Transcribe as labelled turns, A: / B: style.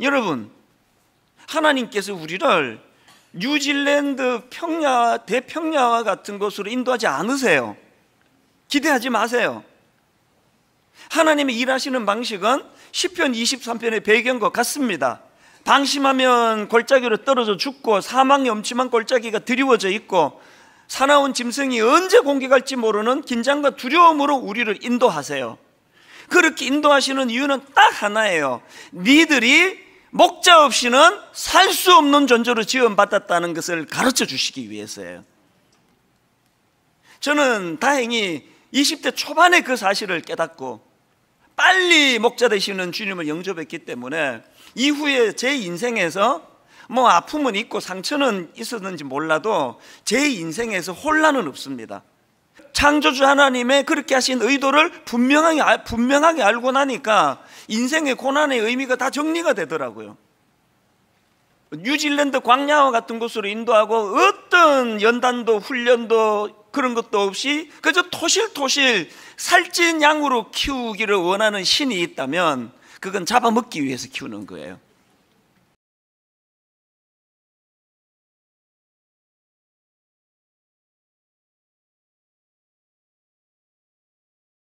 A: 여러분 하나님께서 우리를 뉴질랜드 평야 대평야와 같은 곳으로 인도하지 않으세요. 기대하지 마세요. 하나님의 일하시는 방식은 10편 23편의 배경과 같습니다. 방심하면 골짜기로 떨어져 죽고 사망의 엄침한 골짜기가 드리워져 있고 사나운 짐승이 언제 공격할지 모르는 긴장과 두려움으로 우리를 인도하세요. 그렇게 인도하시는 이유는 딱 하나예요. 니들이 목자 없이는 살 수 없는 존재로 지원받았다는 것을 가르쳐 주시기 위해서예요. 저는 다행히 20대 초반에 그 사실을 깨닫고 빨리 목자 되시는 주님을 영접했기 때문에 이후에 제 인생에서 뭐 아픔은 있고 상처는 있었는지 몰라도 제 인생에서 혼란은 없습니다. 창조주 하나님의 그렇게 하신 의도를 분명하게, 분명하게 알고 나니까 인생의 고난의 의미가 다 정리가 되더라고요. 뉴질랜드 광야와 같은 곳으로 인도하고 어떤 연단도 훈련도 그런 것도 없이 그저 토실토실 살찐 양으로 키우기를 원하는 신이 있다면 그건 잡아먹기 위해서 키우는 거예요.